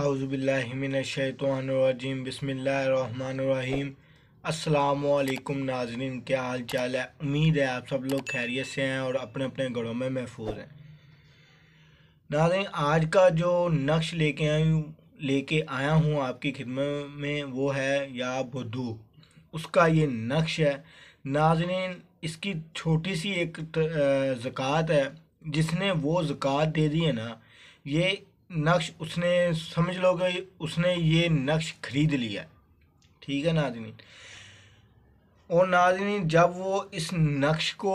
आउज़बिल्लिमिनशैतवानरजीम बसमीम अल्लाम नाजरन क्या हाल चाल है उम्मीद है आप सब लोग खैरियत से हैं और अपने अपने घरों में महफूज हैं नाजरन आज का जो नक्श लेके आई लेके आया हूँ आपकी खिदमत में वो है या बुद्धू उसका ये नक्श है नाजरन इसकी छोटी सी एक जक़ात है जिसने वो जक़ात दे दी है ना ये नक्श उसने समझ लो कि उसने ये नक्श ख़रीद लिया ठीक है नाजनी और नाजनी जब वो इस नक्श को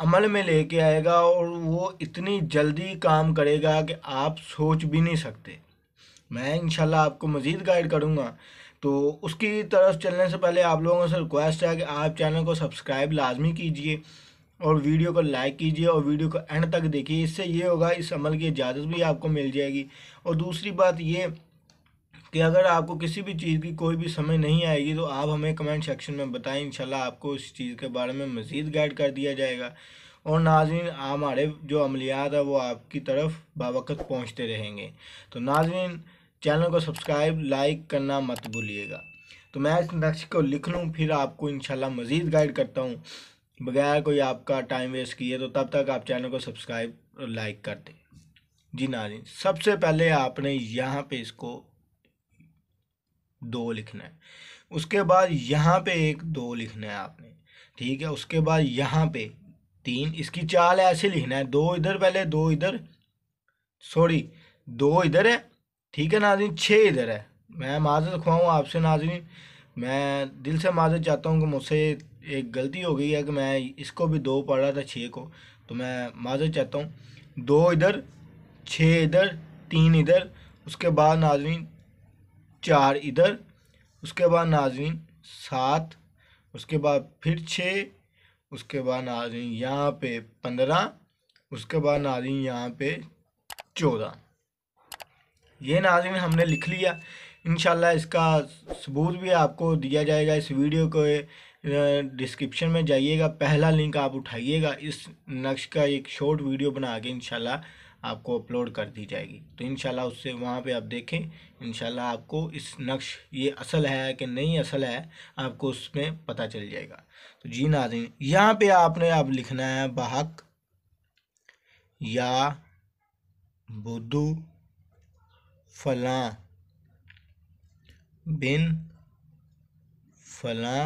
अमल में लेके आएगा और वो इतनी जल्दी काम करेगा कि आप सोच भी नहीं सकते मैं इन आपको मज़ीद गाइड करूँगा तो उसकी तरफ चलने से पहले आप लोगों से रिक्वेस्ट है कि आप चैनल को सब्सक्राइब लाजमी कीजिए और वीडियो को लाइक कीजिए और वीडियो को एंड तक देखिए इससे ये होगा इस अमल की इजाज़त भी आपको मिल जाएगी और दूसरी बात ये कि अगर आपको किसी भी चीज़ की कोई भी समझ नहीं आएगी तो आप हमें कमेंट सेक्शन में बताएं इंशाल्लाह आपको इस चीज़ के बारे में मज़ीद गाइड कर दिया जाएगा और नाजरीन हमारे जो अमलियात है वो आपकी तरफ बावक़त पहुँचते रहेंगे तो नाजरीन चैनल को सब्सक्राइब लाइक करना मत भूलिएगा तो मैं इस नक्श को लिख लूँ फिर आपको इंशाल्लाह मज़ीद गाइड करता हूँ बगैर कोई आपका टाइम वेस्ट किए तो तब तक आप चैनल को सब्सक्राइब और लाइक कर दें जी जी सबसे पहले आपने यहाँ पे इसको दो लिखना है उसके बाद यहाँ पे एक दो लिखना है आपने ठीक है उसके बाद यहाँ पे तीन इसकी चाल ऐसे लिखना है दो इधर पहले दो इधर सॉरी दो इधर है ठीक है नाजिन छः इधर है मैं माजत खुआ आपसे नाजरीन मैं दिल से माजत चाहता हूँ कि मुझसे एक गलती हो गई है कि मैं इसको भी दो पढ़ रहा था छः को तो मैं माजत चाहता हूँ दो इधर छः इधर तीन इधर उसके बाद नाजरीन चार इधर उसके बाद नाजरीन सात उसके बाद फिर छः उसके बाद नाजरीन यहाँ पे पंद्रह उसके बाद नाजरीन यहाँ पे चौदह ये नाजरीन हमने लिख लिया इनशाला इसका सबूत भी आपको दिया जाएगा इस वीडियो को डिस्क्रिप्शन में जाइएगा पहला लिंक आप उठाइएगा इस नक्श का एक शॉर्ट वीडियो बना के इनशाला आपको अपलोड कर दी जाएगी तो इन उससे वहाँ पे आप देखें इनशाला आपको इस नक्श ये असल है कि नहीं असल है आपको उसमें पता चल जाएगा तो जी नाजिन यहाँ पे आपने आप लिखना है बहक या बुद्धू फलां बिन फला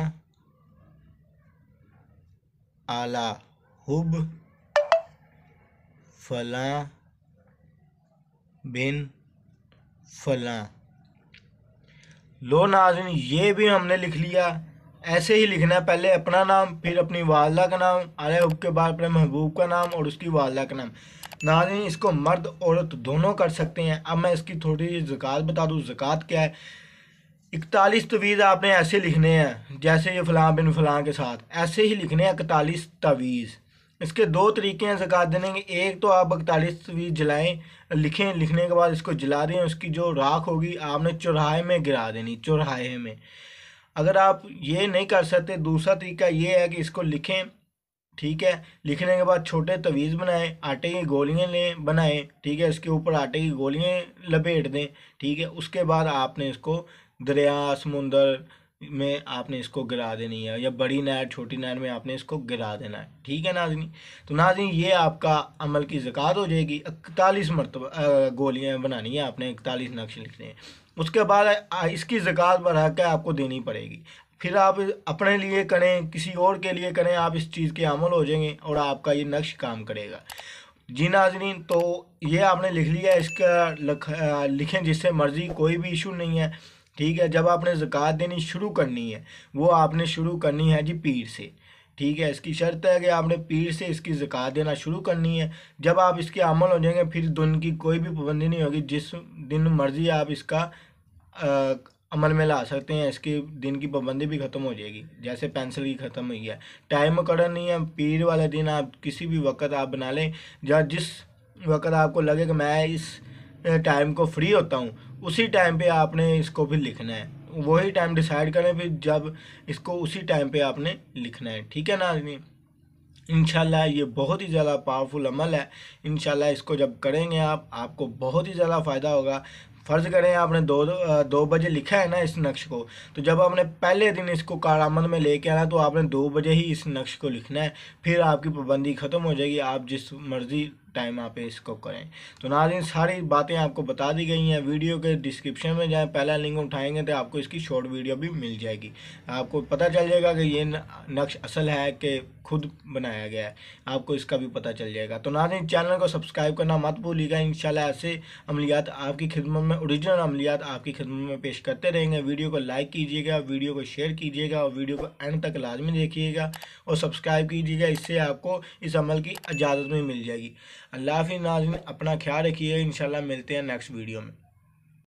आला हुब फला बिन फला लो नाजन ये भी हमने लिख लिया ऐसे ही लिखना है पहले अपना नाम फिर अपनी वालदा का नाम आला हुब के बाद अपने महबूब का नाम और उसकी वालदा का नाम नाजन इसको मर्द औरत दोनों कर सकते हैं अब मैं इसकी थोड़ी जक़ात बता दूँ जक़ात क्या है इकतालीस तवीज़ आपने ऐसे लिखने हैं जैसे ये फ़लाँ बिन फलां के साथ ऐसे ही लिखने हैं इकतालीस तवीज़ इसके दो तरीके हैं जक़ात देने के एक तो आप इकतालीस तवीज़ जलाएं लिखें लिखने के बाद इसको जला दें उसकी जो राख होगी आपने चौराहे में गिरा देनी चौराहे में अगर आप ये नहीं कर सकते दूसरा तरीका ये है कि इसको लिखें ठीक है लिखने के बाद छोटे तवीज़ बनाएं आटे की गोलियां लें बनाएं ठीक है इसके ऊपर आटे की गोलियां लपेट दें ठीक है उसके बाद आपने इसको दरिया समुंदर में आपने इसको गिरा देनी है या बड़ी नहर छोटी नहर में आपने इसको गिरा देना है ठीक है नाजनी तो नाजनी ये आपका अमल की ज़क़ात हो जाएगी इकतालीस मरतबा गोलियाँ बनानी है आपने इकतालीस नक्श लिखने हैं उसके बाद इसकी पर हक है आपको देनी पड़ेगी फिर आप अपने लिए करें किसी और के लिए करें आप इस चीज़ के अमल हो जाएंगे और आपका ये नक्श काम करेगा जी नाजरीन तो ये आपने लिख लिया इसका लिखें जिससे मर्ज़ी कोई भी इशू नहीं है ठीक है जब आपने ज़क़़त देनी शुरू करनी है वो आपने शुरू करनी है जी पीर से ठीक है इसकी शर्त है कि आपने पीर से इसकी ज़क़़त देना शुरू करनी है जब आप इसके अमल हो जाएंगे फिर दिन की कोई भी पाबंदी नहीं होगी जिस दिन मर्ज़ी आप इसका आ, अमल में ला सकते हैं इसके दिन की पाबंदी भी ख़त्म हो जाएगी जैसे पेंसिल की ख़त्म हुई है टाइम कड़ा नहीं है पीर वाले दिन आप किसी भी वक्त आप बना लें या जिस वक्त आपको लगे कि मैं इस टाइम को फ्री होता हूँ उसी टाइम पे आपने इसको भी लिखना है वही टाइम डिसाइड करें फिर जब इसको उसी टाइम पे आपने लिखना है ठीक है ना आदमी इनशाला ये बहुत ही ज़्यादा पावरफुल अमल है इनशाला इसको जब करेंगे आप आपको बहुत ही ज़्यादा फ़ायदा होगा फ़र्ज़ करें आपने दो दो बजे लिखा है ना इस नक्श को तो जब आपने पहले दिन इसको कारामंद में लेके आना तो आपने दो बजे ही इस नक्श को लिखना है फिर आपकी पाबंदी ख़त्म हो जाएगी आप जिस मर्ज़ी टाइम आप इसको करें तो नाजिन सारी बातें आपको बता दी गई हैं वीडियो के डिस्क्रिप्शन में जाएँ पहला लिंक उठाएंगे तो आपको इसकी शॉर्ट वीडियो भी मिल जाएगी आपको पता चल जाएगा कि ये नक्श असल है कि खुद बनाया गया है आपको इसका भी पता चल जाएगा तो नाजिन चैनल को सब्सक्राइब करना मत भूलिएगा इन ऐसे अमलियात आपकी खिदमत में औरिजिनल अमलियात आपकी खिदमत में पेश करते रहेंगे वीडियो को लाइक कीजिएगा वीडियो को शेयर कीजिएगा और वीडियो को एंड तक लाजमी देखिएगा और सब्सक्राइब कीजिएगा इससे आपको इस अमल की इजाज़त में मिल जाएगी अल्लाह हाफि नाजिन अपना ख्याल रखिए इन मिलते हैं नेक्स्ट वीडियो में